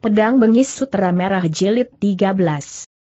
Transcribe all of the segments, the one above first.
Pedang Bengis Sutera Merah Jilid 13.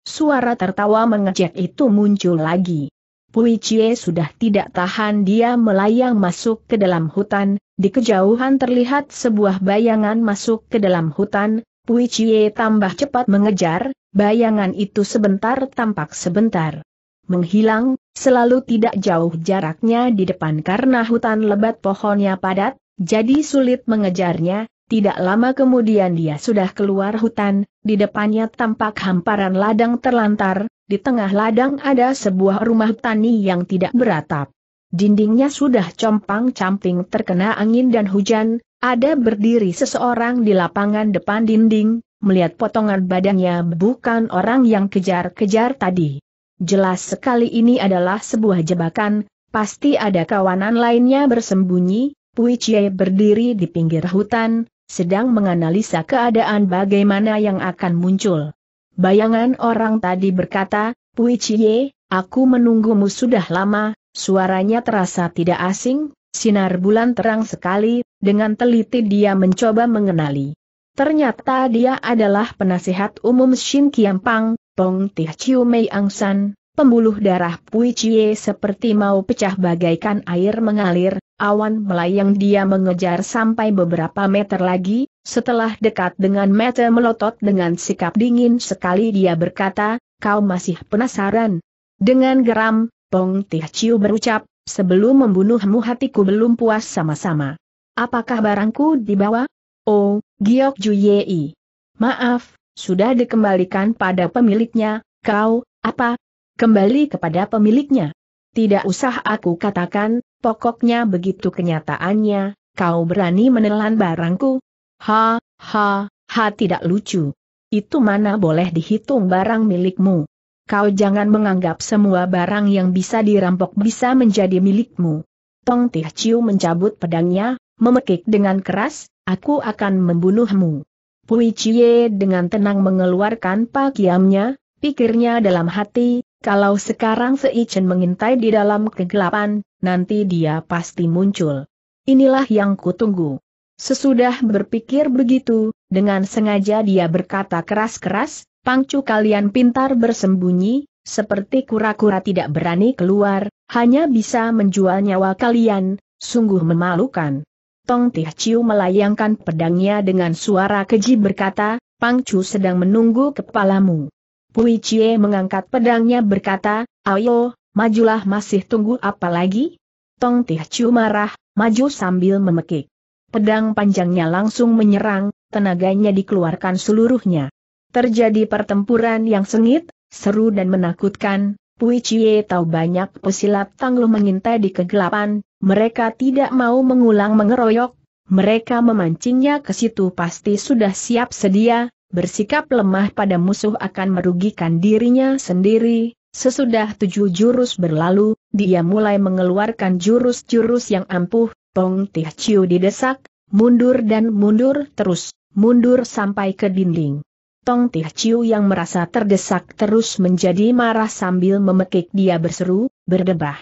Suara tertawa mengejek itu muncul lagi. Pui Chie sudah tidak tahan dia melayang masuk ke dalam hutan, di kejauhan terlihat sebuah bayangan masuk ke dalam hutan, Pui Chie tambah cepat mengejar, bayangan itu sebentar tampak sebentar. Menghilang, selalu tidak jauh jaraknya di depan karena hutan lebat pohonnya padat, jadi sulit mengejarnya, tidak lama kemudian dia sudah keluar hutan, di depannya tampak hamparan ladang terlantar, di tengah ladang ada sebuah rumah tani yang tidak beratap. Dindingnya sudah compang-camping terkena angin dan hujan, ada berdiri seseorang di lapangan depan dinding, melihat potongan badannya bukan orang yang kejar-kejar tadi. Jelas sekali ini adalah sebuah jebakan, pasti ada kawanan lainnya bersembunyi, Pui Chie berdiri di pinggir hutan, sedang menganalisa keadaan bagaimana yang akan muncul. Bayangan orang tadi berkata, Pui Chie, aku menunggumu sudah lama, suaranya terasa tidak asing, sinar bulan terang sekali, dengan teliti dia mencoba mengenali. Ternyata dia adalah penasihat umum Shin Kiampang, Tong Tih Chiu Mei Angsan, pembuluh darah Pui Chie seperti mau pecah bagaikan air mengalir, awan melayang dia mengejar sampai beberapa meter lagi, setelah dekat dengan mata melotot dengan sikap dingin sekali dia berkata, kau masih penasaran. Dengan geram, Pong Tih Chiu berucap, sebelum membunuhmu hatiku belum puas sama-sama. Apakah barangku dibawa? Oh, Giok Yei, Maaf, sudah dikembalikan pada pemiliknya, kau, apa? Kembali kepada pemiliknya. Tidak usah aku katakan, Pokoknya begitu kenyataannya, kau berani menelan barangku? Ha, ha, ha tidak lucu. Itu mana boleh dihitung barang milikmu. Kau jangan menganggap semua barang yang bisa dirampok bisa menjadi milikmu. Tong Tih Ciu mencabut pedangnya, memekik dengan keras, aku akan membunuhmu. Pui Cie dengan tenang mengeluarkan pakiamnya, pikirnya dalam hati, kalau sekarang Seichen mengintai di dalam kegelapan, nanti dia pasti muncul. Inilah yang kutunggu. Sesudah berpikir begitu, dengan sengaja dia berkata keras-keras, pangcu kalian pintar bersembunyi, seperti kura-kura tidak berani keluar, hanya bisa menjual nyawa kalian, sungguh memalukan. Tong Tih Ciu melayangkan pedangnya dengan suara keji berkata, Pangcu sedang menunggu kepalamu. Pui Chie mengangkat pedangnya berkata, ayo, majulah masih tunggu apa lagi? Tong Tih Chu marah, maju sambil memekik. Pedang panjangnya langsung menyerang, tenaganya dikeluarkan seluruhnya. Terjadi pertempuran yang sengit, seru dan menakutkan, Pui Chie tahu banyak pesilat tangguh mengintai di kegelapan, mereka tidak mau mengulang mengeroyok, mereka memancingnya ke situ pasti sudah siap sedia, bersikap lemah pada musuh akan merugikan dirinya sendiri, Sesudah tujuh jurus berlalu, dia mulai mengeluarkan jurus-jurus yang ampuh, Tong Tih Chiu didesak, mundur dan mundur terus, mundur sampai ke dinding. Tong Tih Chiu yang merasa terdesak terus menjadi marah sambil memekik dia berseru, berdebah.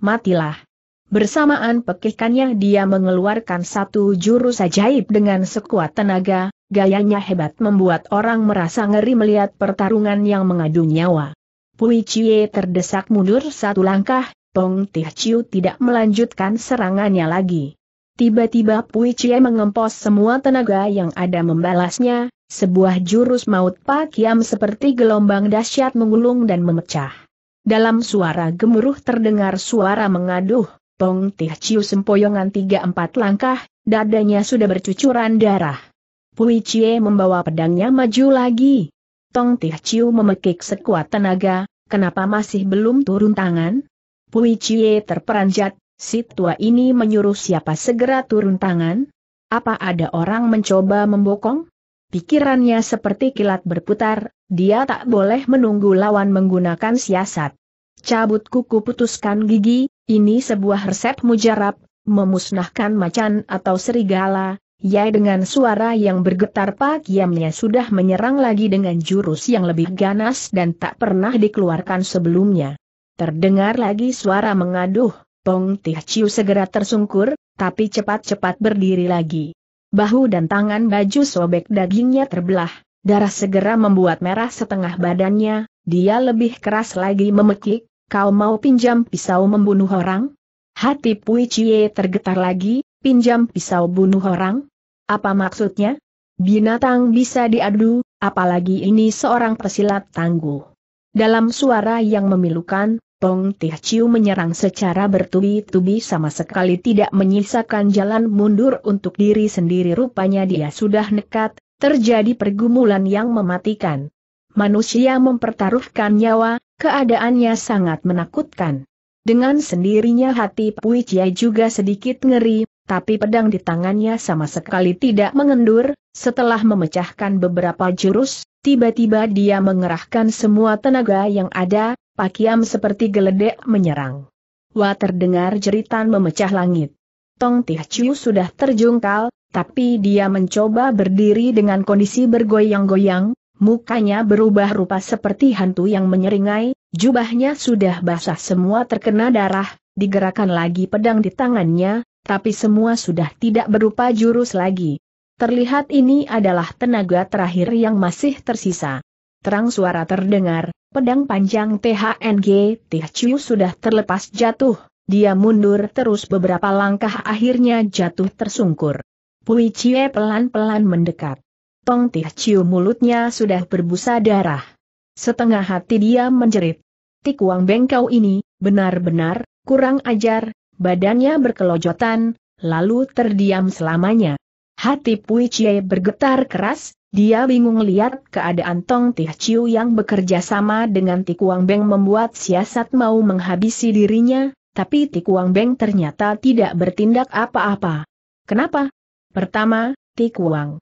Matilah. Bersamaan pekikannya dia mengeluarkan satu jurus ajaib dengan sekuat tenaga, gayanya hebat membuat orang merasa ngeri melihat pertarungan yang mengadu nyawa. Pui Chie terdesak mundur satu langkah, Pong Tih Chiu tidak melanjutkan serangannya lagi. Tiba-tiba Pui Chie mengempos semua tenaga yang ada membalasnya, sebuah jurus maut Pak Kiam seperti gelombang dahsyat mengulung dan memecah. Dalam suara gemuruh terdengar suara mengaduh, Pong Tih Chiu sempoyongan tiga empat langkah, dadanya sudah bercucuran darah. Pui Chie membawa pedangnya maju lagi, Tong Tih Chiu memekik sekuat tenaga, kenapa masih belum turun tangan? Pui Chie terperanjat, si tua ini menyuruh siapa segera turun tangan? Apa ada orang mencoba membokong? Pikirannya seperti kilat berputar, dia tak boleh menunggu lawan menggunakan siasat. Cabut kuku putuskan gigi, ini sebuah resep mujarab, memusnahkan macan atau serigala, Ya dengan suara yang bergetar pak yamnya sudah menyerang lagi dengan jurus yang lebih ganas dan tak pernah dikeluarkan sebelumnya. Terdengar lagi suara mengaduh, Pong Tih Chiu segera tersungkur, tapi cepat-cepat berdiri lagi. Bahu dan tangan baju sobek dagingnya terbelah, darah segera membuat merah setengah badannya, dia lebih keras lagi memekik, kau mau pinjam pisau membunuh orang? Hati Pui Cie tergetar lagi, Pinjam pisau bunuh orang? Apa maksudnya? Binatang bisa diadu, apalagi ini seorang pesilat tangguh. Dalam suara yang memilukan, Tong Tih Chiu menyerang secara bertubi-tubi sama sekali tidak menyisakan jalan mundur untuk diri sendiri rupanya dia sudah nekat, terjadi pergumulan yang mematikan. Manusia mempertaruhkan nyawa, keadaannya sangat menakutkan. Dengan sendirinya hati Pui Chia juga sedikit ngeri, tapi pedang di tangannya sama sekali tidak mengendur, setelah memecahkan beberapa jurus, tiba-tiba dia mengerahkan semua tenaga yang ada, pakiam seperti geledek menyerang. Wah terdengar jeritan memecah langit. Tong Tih Chiu sudah terjungkal, tapi dia mencoba berdiri dengan kondisi bergoyang-goyang, mukanya berubah rupa seperti hantu yang menyeringai, jubahnya sudah basah semua terkena darah, digerakkan lagi pedang di tangannya, tapi semua sudah tidak berupa jurus lagi. Terlihat ini adalah tenaga terakhir yang masih tersisa. Terang suara terdengar, pedang panjang THNG Tiachiu sudah terlepas jatuh, dia mundur terus beberapa langkah akhirnya jatuh tersungkur. Pui Chie pelan-pelan mendekat. Tong Tiachiu mulutnya sudah berbusa darah. Setengah hati dia menjerit. Tik Wang Bengkau ini, benar-benar, kurang ajar, badannya berkelojotan, lalu terdiam selamanya. Hati Pui Chie bergetar keras, dia bingung lihat keadaan Tong Tih Chiu yang bekerja sama dengan Tikuang Beng membuat siasat mau menghabisi dirinya, tapi Tikuang Beng ternyata tidak bertindak apa-apa. Kenapa? Pertama, Tikuang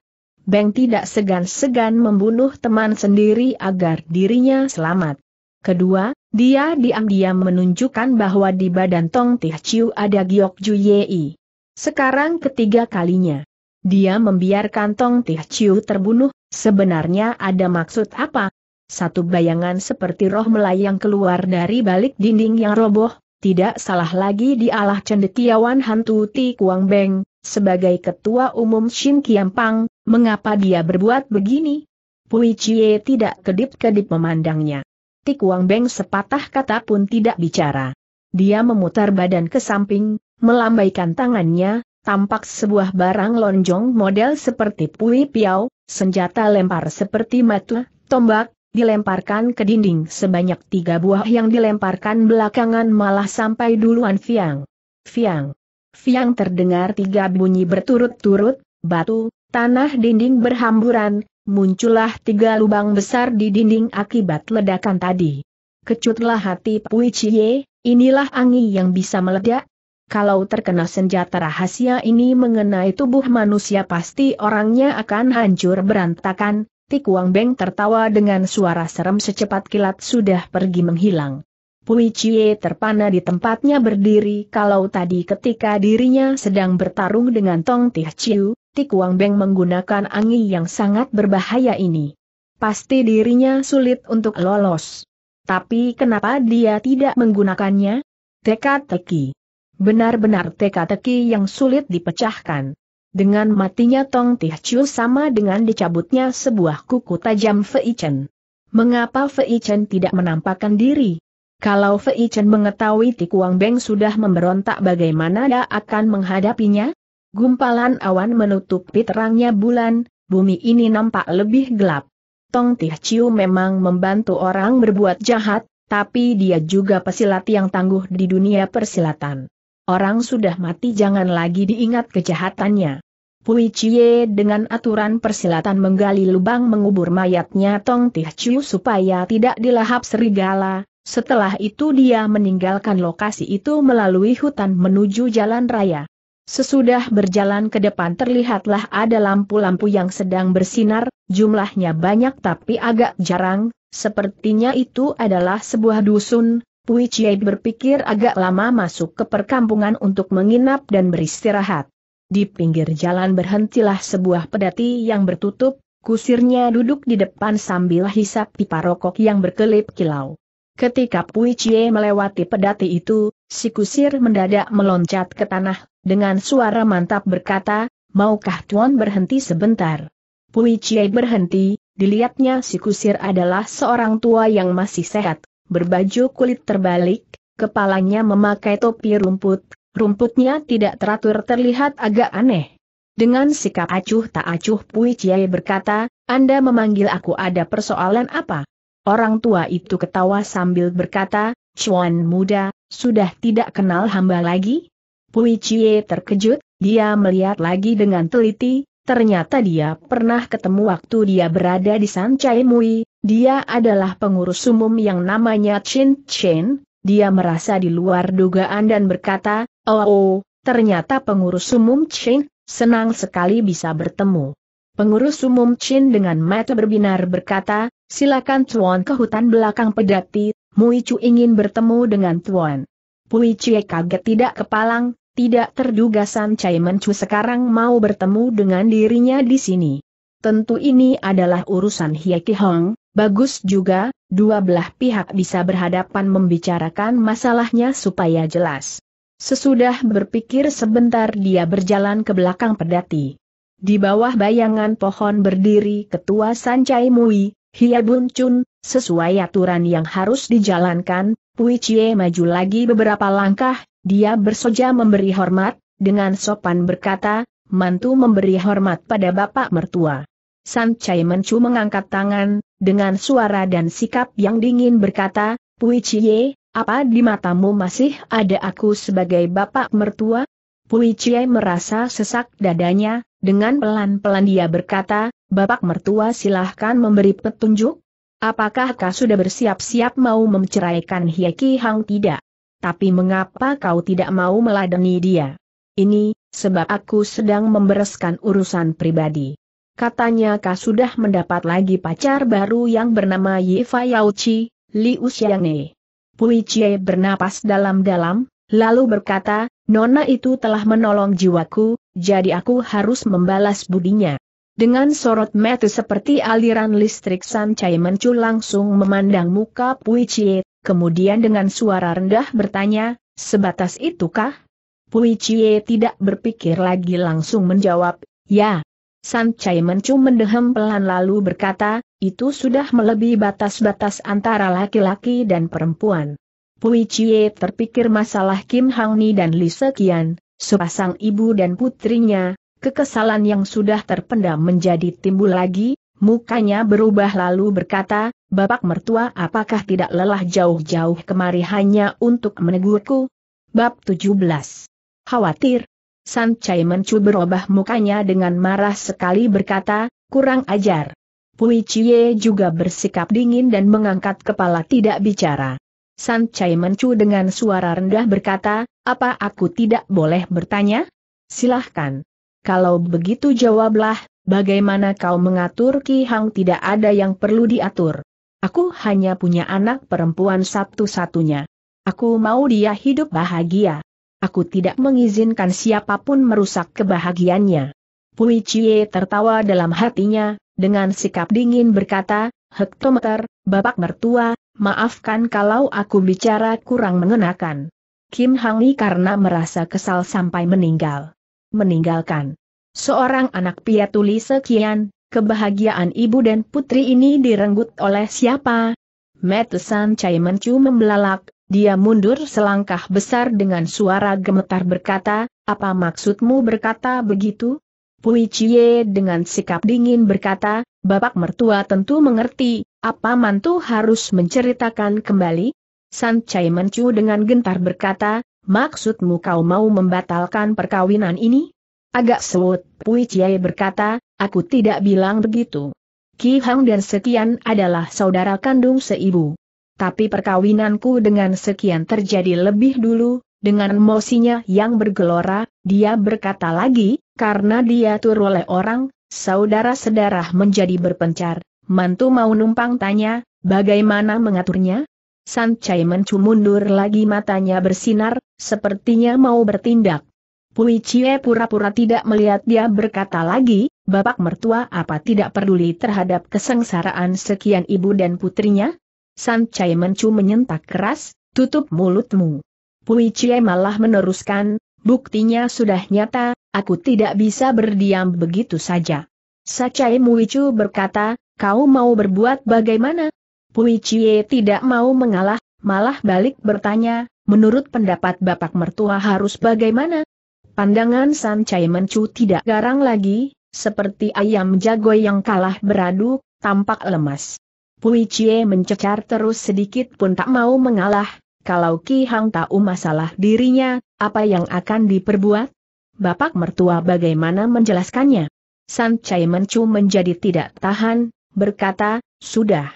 Beng tidak segan-segan membunuh teman sendiri agar dirinya selamat. Kedua, dia diam-diam menunjukkan bahwa di badan Tong Tih Chiu ada giok Ju Yei. Sekarang ketiga kalinya. Dia membiarkan Tong Tih Chiu terbunuh, sebenarnya ada maksud apa? Satu bayangan seperti roh melayang keluar dari balik dinding yang roboh, tidak salah lagi dialah cendetiawan hantu Ti Kuang Beng, sebagai ketua umum Shin Kiampang, mengapa dia berbuat begini? Pui Chie tidak kedip-kedip memandangnya. Tik Wang Beng sepatah kata pun tidak bicara. Dia memutar badan ke samping, melambaikan tangannya, tampak sebuah barang lonjong model seperti pui piao, senjata lempar seperti matu, tombak, dilemparkan ke dinding sebanyak tiga buah yang dilemparkan belakangan malah sampai duluan Fiang. Fiang. Fiang terdengar tiga bunyi berturut-turut, batu, tanah dinding berhamburan, muncullah tiga lubang besar di dinding akibat ledakan tadi. Kecutlah hati Pui Chie, inilah angin yang bisa meledak. Kalau terkena senjata rahasia ini mengenai tubuh manusia pasti orangnya akan hancur berantakan, Tikuang Beng tertawa dengan suara serem secepat kilat sudah pergi menghilang. Pui Cie terpana di tempatnya berdiri kalau tadi ketika dirinya sedang bertarung dengan Tong Tih Chiu, Tikuang Beng menggunakan angin yang sangat berbahaya ini. Pasti dirinya sulit untuk lolos. Tapi kenapa dia tidak menggunakannya? Teka-teki. Benar-benar teka-teki yang sulit dipecahkan. Dengan matinya Tong Tih Chiu sama dengan dicabutnya sebuah kuku tajam Fei Chen. Mengapa Fei Chen tidak menampakkan diri? Kalau Fei Chen mengetahui Tikuang Beng sudah memberontak bagaimana dia akan menghadapinya? Gumpalan awan menutupi terangnya bulan, bumi ini nampak lebih gelap. Tong Tih Chiu memang membantu orang berbuat jahat, tapi dia juga pesilat yang tangguh di dunia persilatan. Orang sudah mati jangan lagi diingat kejahatannya. Pui Chie dengan aturan persilatan menggali lubang mengubur mayatnya Tong Tih Chiu supaya tidak dilahap serigala, setelah itu dia meninggalkan lokasi itu melalui hutan menuju jalan raya. Sesudah berjalan ke depan terlihatlah ada lampu-lampu yang sedang bersinar, jumlahnya banyak tapi agak jarang, sepertinya itu adalah sebuah dusun, Pui Chie berpikir agak lama masuk ke perkampungan untuk menginap dan beristirahat. Di pinggir jalan berhentilah sebuah pedati yang bertutup, kusirnya duduk di depan sambil hisap pipa rokok yang berkelip kilau. Ketika Pui Chie melewati pedati itu, si kusir mendadak meloncat ke tanah, dengan suara mantap berkata, maukah Tuan berhenti sebentar? Pui Chie berhenti, dilihatnya si kusir adalah seorang tua yang masih sehat, berbaju kulit terbalik, kepalanya memakai topi rumput, rumputnya tidak teratur terlihat agak aneh. Dengan sikap acuh tak acuh Pui Chie berkata, Anda memanggil aku ada persoalan apa? Orang tua itu ketawa sambil berkata, Chuan muda, sudah tidak kenal hamba lagi? Pui Chie terkejut, dia melihat lagi dengan teliti, ternyata dia pernah ketemu waktu dia berada di San Chai Mui, dia adalah pengurus umum yang namanya Chin Chen, dia merasa di luar dugaan dan berkata, oh, oh ternyata pengurus umum Chin, senang sekali bisa bertemu. Pengurus umum Chin dengan mata berbinar berkata, Silakan Tuan ke hutan belakang pedati, Mui Chu ingin bertemu dengan Tuan. pui cie kaget tidak kepalang, tidak terduga San Chai Chu sekarang mau bertemu dengan dirinya di sini. Tentu ini adalah urusan Ki Hong, bagus juga, dua belah pihak bisa berhadapan membicarakan masalahnya supaya jelas. Sesudah berpikir sebentar dia berjalan ke belakang pedati. Di bawah bayangan pohon berdiri ketua Sancai Mui, Hia Bun Chun, sesuai aturan yang harus dijalankan, Pui Chie maju lagi beberapa langkah, dia bersoja memberi hormat, dengan sopan berkata, mantu memberi hormat pada bapak mertua. San Chai Mencu mengangkat tangan, dengan suara dan sikap yang dingin berkata, Pui Chie, apa di matamu masih ada aku sebagai bapak mertua? Pui Chie merasa sesak dadanya, dengan pelan-pelan dia berkata, Bapak mertua silahkan memberi petunjuk? Apakah kau sudah bersiap-siap mau menceraikan Hieki Hang tidak? Tapi mengapa kau tidak mau meladeni dia? Ini, sebab aku sedang membereskan urusan pribadi. Katanya kau sudah mendapat lagi pacar baru yang bernama Yifa Yauchi, Liu Xiang'e. Pui Chie bernapas dalam-dalam, lalu berkata, Nona itu telah menolong jiwaku, jadi aku harus membalas budinya. Dengan sorot mata seperti aliran listrik San Chai Mencu langsung memandang muka Pui Chie, kemudian dengan suara rendah bertanya, sebatas itukah? Pui Chie tidak berpikir lagi langsung menjawab, ya. San Chai Mencu mendehem pelan lalu berkata, itu sudah melebihi batas-batas antara laki-laki dan perempuan. Pui Chie terpikir masalah Kim Hang Ni dan Li Sekian, sepasang ibu dan putrinya, kekesalan yang sudah terpendam menjadi timbul lagi, mukanya berubah lalu berkata, Bapak mertua apakah tidak lelah jauh-jauh kemari hanya untuk menegurku? Bab 17. Khawatir. San Chai Mencu berubah mukanya dengan marah sekali berkata, kurang ajar. Pui Chie juga bersikap dingin dan mengangkat kepala tidak bicara. San Chai Mencu dengan suara rendah berkata, apa aku tidak boleh bertanya? Silahkan. Kalau begitu jawablah, bagaimana kau mengatur Ki Hang tidak ada yang perlu diatur. Aku hanya punya anak perempuan satu-satunya. Aku mau dia hidup bahagia. Aku tidak mengizinkan siapapun merusak kebahagiaannya. Pui Chie tertawa dalam hatinya, dengan sikap dingin berkata, Hektometer, bapak mertua, Maafkan kalau aku bicara kurang mengenakan. Kim Hang Li karena merasa kesal sampai meninggal. Meninggalkan. Seorang anak pia piatuli sekian, kebahagiaan ibu dan putri ini direnggut oleh siapa? Metesan Chai Mencu membelalak, dia mundur selangkah besar dengan suara gemetar berkata, apa maksudmu berkata begitu? Pui Chie dengan sikap dingin berkata, bapak mertua tentu mengerti, apa mantu harus menceritakan kembali? San Chai Mencu dengan gentar berkata, maksudmu kau mau membatalkan perkawinan ini? Agak sewut Pui Chiai berkata, aku tidak bilang begitu. Ki Hang dan Sekian adalah saudara kandung seibu. Tapi perkawinanku dengan Sekian terjadi lebih dulu, dengan emosinya yang bergelora, dia berkata lagi, karena dia tur oleh orang, saudara sedarah menjadi berpencar. Mantu mau numpang tanya, bagaimana mengaturnya? San Chai mencu mundur lagi matanya bersinar, sepertinya mau bertindak. Pui Chie pura-pura tidak melihat dia berkata lagi, bapak mertua apa tidak peduli terhadap kesengsaraan sekian ibu dan putrinya? San Chai Mencu menyentak keras, tutup mulutmu. Pui Chie malah meneruskan, buktinya sudah nyata, aku tidak bisa berdiam begitu saja. Sacai Muichu berkata, Kau mau berbuat bagaimana? Pui Cie tidak mau mengalah, malah balik bertanya, menurut pendapat bapak mertua harus bagaimana? Pandangan San Chai Mencu tidak garang lagi, seperti ayam jago yang kalah beradu, tampak lemas. Pui Cie mencecar terus sedikit pun tak mau mengalah, kalau Ki Hang tahu masalah dirinya, apa yang akan diperbuat? Bapak mertua bagaimana menjelaskannya? San Chai Mencu menjadi tidak tahan, berkata, Sudah.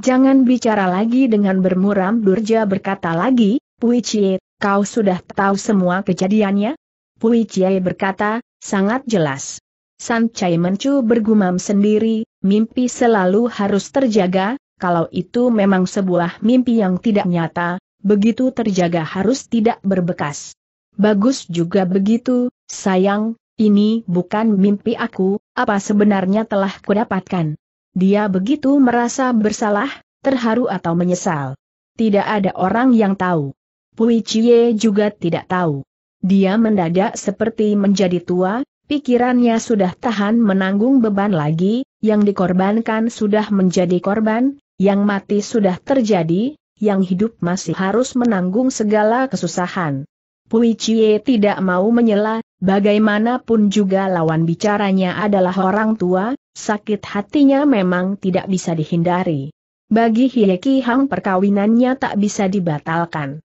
Jangan bicara lagi dengan bermuram Durja berkata lagi, Pui Chie, kau sudah tahu semua kejadiannya? Pui Chie berkata, sangat jelas. San Chai Mencu bergumam sendiri, mimpi selalu harus terjaga, kalau itu memang sebuah mimpi yang tidak nyata, begitu terjaga harus tidak berbekas. Bagus juga begitu, sayang, ini bukan mimpi aku, apa sebenarnya telah kudapatkan dia begitu merasa bersalah, terharu atau menyesal. Tidak ada orang yang tahu. Pui Chie juga tidak tahu. Dia mendadak seperti menjadi tua, pikirannya sudah tahan menanggung beban lagi, yang dikorbankan sudah menjadi korban, yang mati sudah terjadi, yang hidup masih harus menanggung segala kesusahan. Pui Chie tidak mau menyela, bagaimanapun juga lawan bicaranya adalah orang tua, sakit hatinya memang tidak bisa dihindari. Bagi Hieki Hang perkawinannya tak bisa dibatalkan.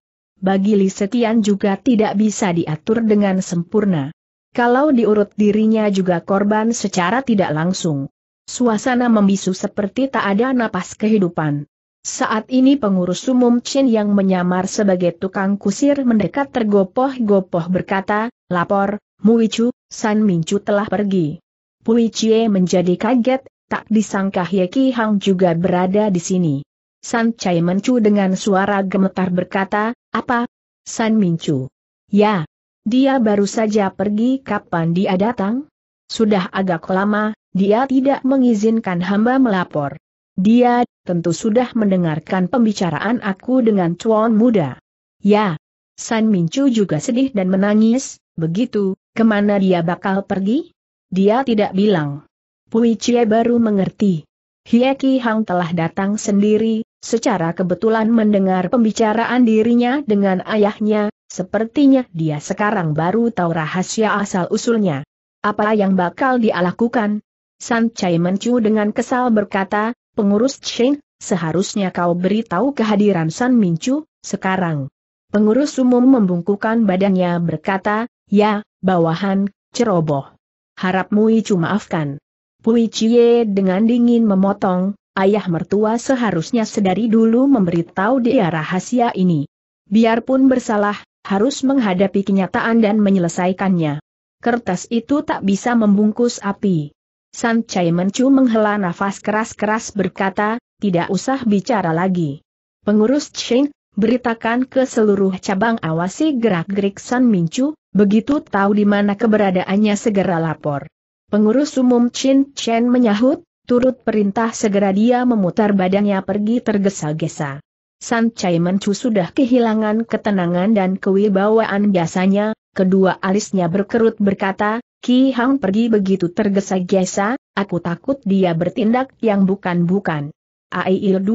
Bagi Li Setian juga tidak bisa diatur dengan sempurna. Kalau diurut dirinya juga korban secara tidak langsung. Suasana membisu seperti tak ada napas kehidupan. Saat ini pengurus umum Chen yang menyamar sebagai tukang kusir mendekat tergopoh-gopoh berkata, lapor, Muichu, San Minchu telah pergi. Pui Chie menjadi kaget, tak disangka Ye Ki Hang juga berada di sini. San Chai Mencu dengan suara gemetar berkata, apa? San Mincu. Ya. Dia baru saja pergi kapan dia datang? Sudah agak lama, dia tidak mengizinkan hamba melapor. Dia tentu sudah mendengarkan pembicaraan aku dengan Chuan muda. Ya. San Mincu juga sedih dan menangis, begitu, kemana dia bakal pergi? Dia tidak bilang. Pui Chie baru mengerti. Ki Hang telah datang sendiri, secara kebetulan mendengar pembicaraan dirinya dengan ayahnya, sepertinya dia sekarang baru tahu rahasia asal-usulnya. Apa yang bakal dia lakukan? San Chai Mencu dengan kesal berkata, pengurus Chen, seharusnya kau beritahu kehadiran San Mincu, sekarang. Pengurus umum membungkukan badannya berkata, ya, bawahan, ceroboh harap Mui maafkan. Pui Cie dengan dingin memotong, ayah mertua seharusnya sedari dulu memberitahu dia rahasia ini. Biarpun bersalah, harus menghadapi kenyataan dan menyelesaikannya. Kertas itu tak bisa membungkus api. San Chai Mencu menghela nafas keras-keras berkata, tidak usah bicara lagi. Pengurus Cheng, beritakan ke seluruh cabang awasi gerak-gerik San Mincu, Begitu tahu di mana keberadaannya segera lapor. Pengurus umum Chin Chen menyahut, turut perintah segera dia memutar badannya pergi tergesa-gesa. San Chai Mencu sudah kehilangan ketenangan dan kewibawaan biasanya, kedua alisnya berkerut berkata, Ki Hang pergi begitu tergesa-gesa, aku takut dia bertindak yang bukan-bukan. Ail 20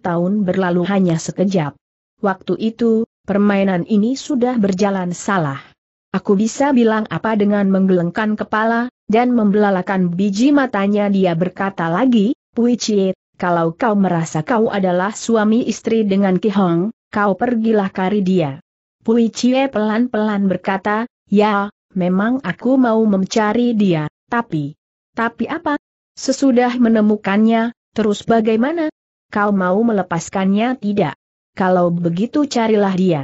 tahun berlalu hanya sekejap. Waktu itu, permainan ini sudah berjalan salah. Aku bisa bilang apa dengan menggelengkan kepala, dan membelalakan biji matanya dia berkata lagi, Pui Chie, kalau kau merasa kau adalah suami istri dengan Ki Hong, kau pergilah cari dia. Pui Chie pelan-pelan berkata, ya, memang aku mau mencari dia, tapi... Tapi apa? Sesudah menemukannya, terus bagaimana? Kau mau melepaskannya tidak? Kalau begitu carilah dia.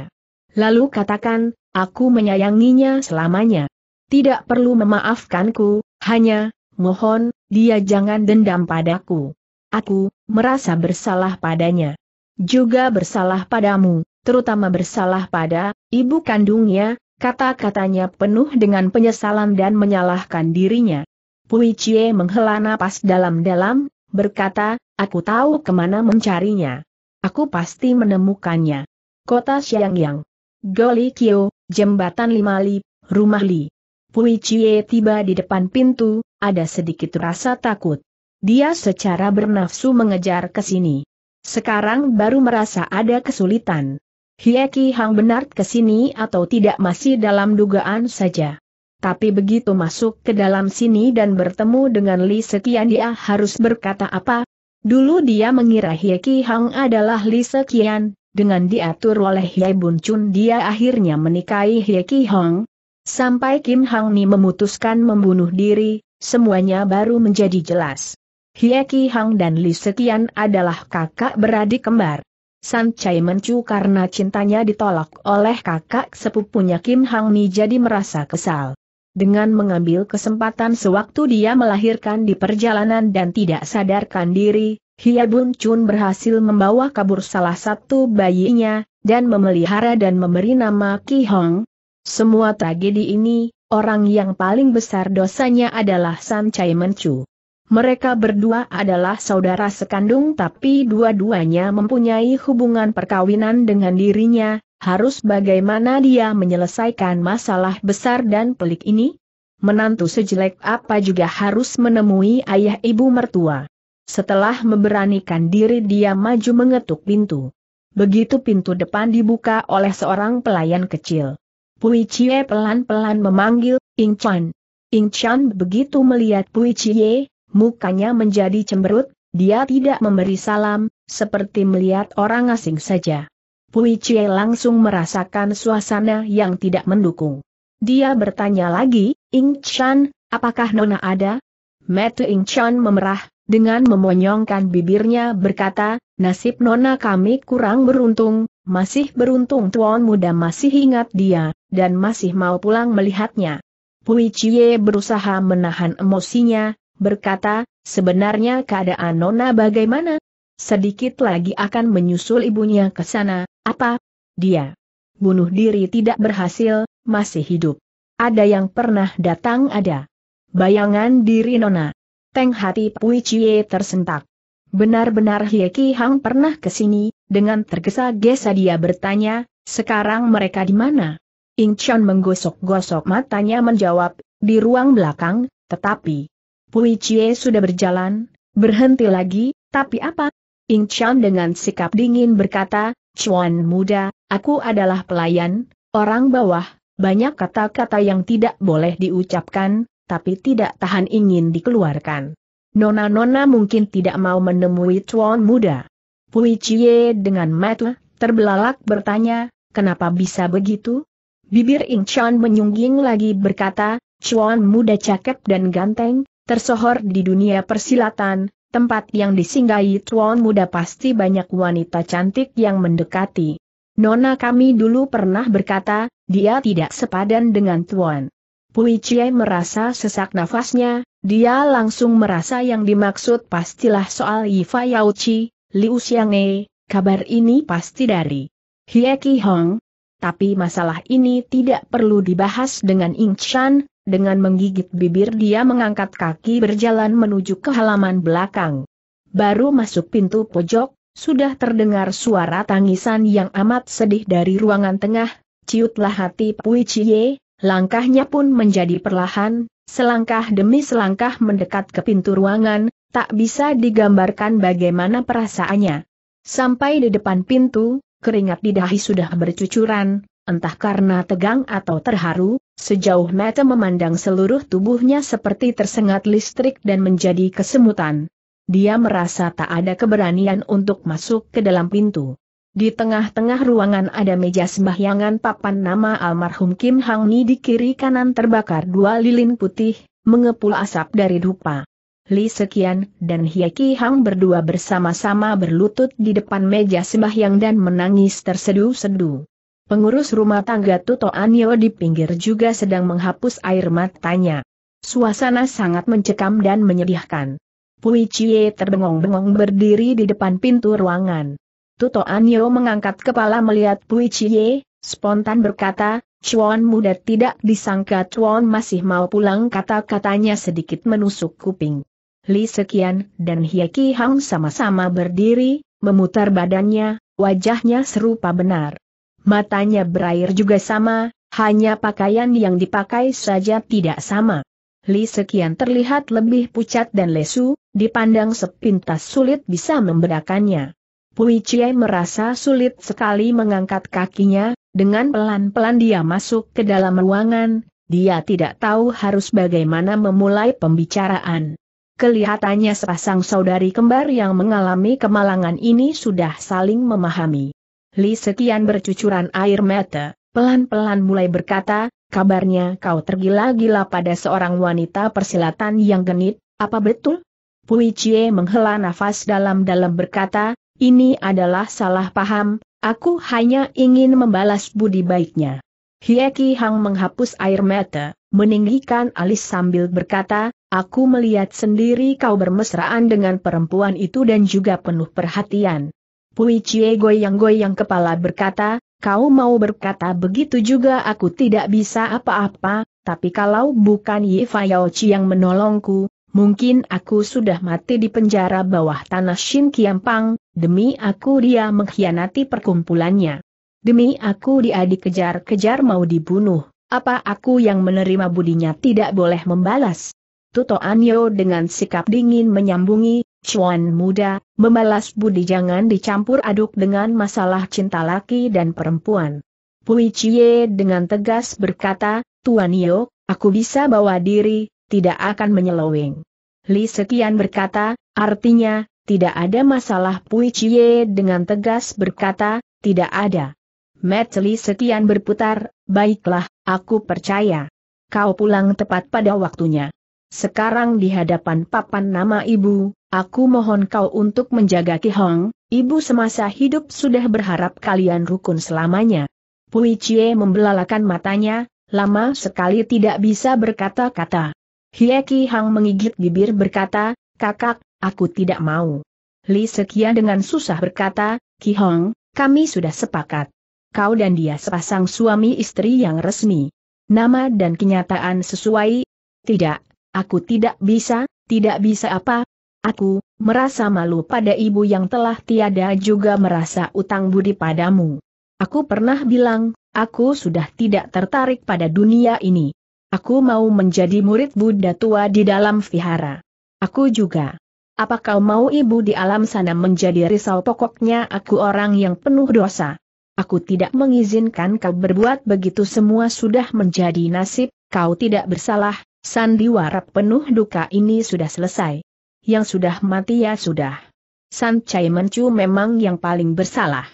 Lalu katakan, Aku menyayanginya selamanya. Tidak perlu memaafkanku, hanya, mohon, dia jangan dendam padaku. Aku, merasa bersalah padanya. Juga bersalah padamu, terutama bersalah pada, ibu kandungnya, kata-katanya penuh dengan penyesalan dan menyalahkan dirinya. Pui Chie menghela napas dalam-dalam, berkata, aku tahu kemana mencarinya. Aku pasti menemukannya. Kota Xiangyang. Goli Kyo, jembatan lima li, rumah li. Pui Cie tiba di depan pintu, ada sedikit rasa takut. Dia secara bernafsu mengejar ke sini. Sekarang baru merasa ada kesulitan. Hieki Hang benar ke sini atau tidak masih dalam dugaan saja. Tapi begitu masuk ke dalam sini dan bertemu dengan Li Sekian dia harus berkata apa? Dulu dia mengira Hieki Hang adalah Li Sekian, dengan diatur oleh Hye Bun Chun dia akhirnya menikahi Hye Ki Hong. Sampai Kim Hang Ni memutuskan membunuh diri, semuanya baru menjadi jelas. Hye Ki Hong dan Li Sekian adalah kakak beradik kembar. San Chai mencu karena cintanya ditolak oleh kakak sepupunya Kim Hang Ni jadi merasa kesal. Dengan mengambil kesempatan sewaktu dia melahirkan di perjalanan dan tidak sadarkan diri, Hia Bun Chun berhasil membawa kabur salah satu bayinya, dan memelihara dan memberi nama Ki Hong. Semua tragedi ini, orang yang paling besar dosanya adalah San Chai Menchu. Mereka berdua adalah saudara sekandung tapi dua-duanya mempunyai hubungan perkawinan dengan dirinya, harus bagaimana dia menyelesaikan masalah besar dan pelik ini? Menantu sejelek apa juga harus menemui ayah ibu mertua. Setelah memberanikan diri dia maju mengetuk pintu. Begitu pintu depan dibuka oleh seorang pelayan kecil. Pui Chie pelan-pelan memanggil, Ing Chan. Ing Chan begitu melihat Pui Chie, mukanya menjadi cemberut, dia tidak memberi salam, seperti melihat orang asing saja. Pui Chie langsung merasakan suasana yang tidak mendukung. Dia bertanya lagi, Ing Chan, apakah Nona ada? Metu Ing Chan memerah, dengan memonyongkan bibirnya berkata, nasib nona kami kurang beruntung, masih beruntung tuan muda masih ingat dia, dan masih mau pulang melihatnya. Pui Chie berusaha menahan emosinya, berkata, sebenarnya keadaan nona bagaimana? Sedikit lagi akan menyusul ibunya ke sana, apa? Dia bunuh diri tidak berhasil, masih hidup. Ada yang pernah datang ada. Bayangan diri nona. Teng hati Pui Chie tersentak. Benar-benar Ki Hang pernah ke sini, dengan tergesa-gesa dia bertanya, sekarang mereka di mana? Ing Chon menggosok-gosok matanya menjawab, di ruang belakang, tetapi Pui Chie sudah berjalan, berhenti lagi, tapi apa? Ing Chon dengan sikap dingin berkata, Chuan muda, aku adalah pelayan, orang bawah, banyak kata-kata yang tidak boleh diucapkan, tapi tidak tahan ingin dikeluarkan. Nona-nona mungkin tidak mau menemui tuan muda. Pui Cie dengan mata terbelalak bertanya, kenapa bisa begitu? Bibir Ing Chan menyungging lagi berkata, Chuan muda cakep dan ganteng, tersohor di dunia persilatan, tempat yang disinggahi Chuan muda pasti banyak wanita cantik yang mendekati. Nona kami dulu pernah berkata, dia tidak sepadan dengan Tuan. Pui Chie merasa sesak nafasnya, dia langsung merasa yang dimaksud pastilah soal Yifa Chi, Liu Xiange, kabar ini pasti dari Ki Hong. Tapi masalah ini tidak perlu dibahas dengan Ing Chan, dengan menggigit bibir dia mengangkat kaki berjalan menuju ke halaman belakang. Baru masuk pintu pojok, sudah terdengar suara tangisan yang amat sedih dari ruangan tengah, ciutlah hati Pui Chie, Langkahnya pun menjadi perlahan, selangkah demi selangkah mendekat ke pintu ruangan, tak bisa digambarkan bagaimana perasaannya. Sampai di depan pintu, keringat di dahi sudah bercucuran, entah karena tegang atau terharu, sejauh mata memandang seluruh tubuhnya seperti tersengat listrik dan menjadi kesemutan. Dia merasa tak ada keberanian untuk masuk ke dalam pintu. Di tengah-tengah ruangan ada meja sembahyangan papan nama almarhum Kim Hang Ni di kiri kanan terbakar dua lilin putih, mengepul asap dari dupa. Li Sekian dan Ki Hang berdua bersama-sama berlutut di depan meja sembahyang dan menangis tersedu-sedu. Pengurus rumah tangga Tuto Anio di pinggir juga sedang menghapus air matanya. Suasana sangat mencekam dan menyedihkan. Pui Chie terbengong-bengong berdiri di depan pintu ruangan. Tuto Anyo mengangkat kepala melihat Pui Chie, spontan berkata, Chuan muda tidak disangka Chuan masih mau pulang kata-katanya sedikit menusuk kuping. Li Sekian dan Hieki Hang sama-sama berdiri, memutar badannya, wajahnya serupa benar. Matanya berair juga sama, hanya pakaian yang dipakai saja tidak sama. Li Sekian terlihat lebih pucat dan lesu, dipandang sepintas sulit bisa membedakannya. Pui Chie merasa sulit sekali mengangkat kakinya, dengan pelan-pelan dia masuk ke dalam ruangan, dia tidak tahu harus bagaimana memulai pembicaraan. Kelihatannya sepasang saudari kembar yang mengalami kemalangan ini sudah saling memahami. Li sekian bercucuran air mata, pelan-pelan mulai berkata, kabarnya kau tergila-gila pada seorang wanita persilatan yang genit, apa betul? Pui Chie menghela nafas dalam-dalam berkata, ini adalah salah paham, aku hanya ingin membalas budi baiknya. Hieki Hang menghapus air mata, meninggikan alis sambil berkata, aku melihat sendiri kau bermesraan dengan perempuan itu dan juga penuh perhatian. Pui Chie goyang-goyang kepala berkata, kau mau berkata begitu juga aku tidak bisa apa-apa, tapi kalau bukan Yi Chi yang menolongku, mungkin aku sudah mati di penjara bawah tanah Shin Kiampang, Demi aku dia mengkhianati perkumpulannya. Demi aku dia dikejar-kejar mau dibunuh. Apa aku yang menerima budinya tidak boleh membalas? Tuto Anyo dengan sikap dingin menyambungi, Chuan muda, membalas budi jangan dicampur aduk dengan masalah cinta laki dan perempuan. Pui Chie dengan tegas berkata, Tuan Yo, aku bisa bawa diri, tidak akan menyeloweng. Li Sekian berkata, artinya, tidak ada masalah Pui Chie dengan tegas berkata, tidak ada. Metli sekian berputar, baiklah, aku percaya. Kau pulang tepat pada waktunya. Sekarang di hadapan papan nama ibu, aku mohon kau untuk menjaga Ki Hong, ibu semasa hidup sudah berharap kalian rukun selamanya. Pui Chie membelalakan matanya, lama sekali tidak bisa berkata-kata. Hie Ki Hang mengigit bibir berkata, kakak, Aku tidak mau. Li Sekia dengan susah berkata, Ki Hong, kami sudah sepakat. Kau dan dia sepasang suami istri yang resmi. Nama dan kenyataan sesuai? Tidak, aku tidak bisa, tidak bisa apa? Aku, merasa malu pada ibu yang telah tiada juga merasa utang budi padamu. Aku pernah bilang, aku sudah tidak tertarik pada dunia ini. Aku mau menjadi murid Buddha tua di dalam vihara. Aku juga apa kau mau ibu di alam sana menjadi risau pokoknya aku orang yang penuh dosa? Aku tidak mengizinkan kau berbuat begitu semua sudah menjadi nasib, kau tidak bersalah, sandiwara penuh duka ini sudah selesai. Yang sudah mati ya sudah. San Chai Mencu memang yang paling bersalah.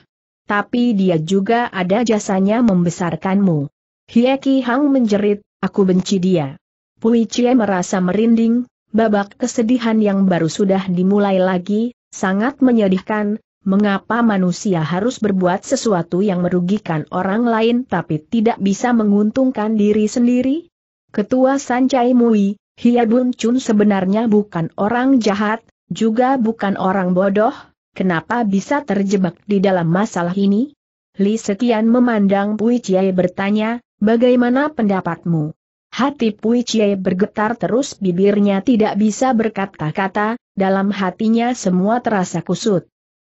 Tapi dia juga ada jasanya membesarkanmu. Hieki Hang menjerit, aku benci dia. Pui Chie merasa merinding, babak kesedihan yang baru sudah dimulai lagi, sangat menyedihkan, mengapa manusia harus berbuat sesuatu yang merugikan orang lain tapi tidak bisa menguntungkan diri sendiri? Ketua Sanjai Mui, Bun Chun sebenarnya bukan orang jahat, juga bukan orang bodoh, kenapa bisa terjebak di dalam masalah ini? Li Setian memandang Pui Chiai bertanya, bagaimana pendapatmu? Hati Pui Cie bergetar terus bibirnya tidak bisa berkata-kata, dalam hatinya semua terasa kusut.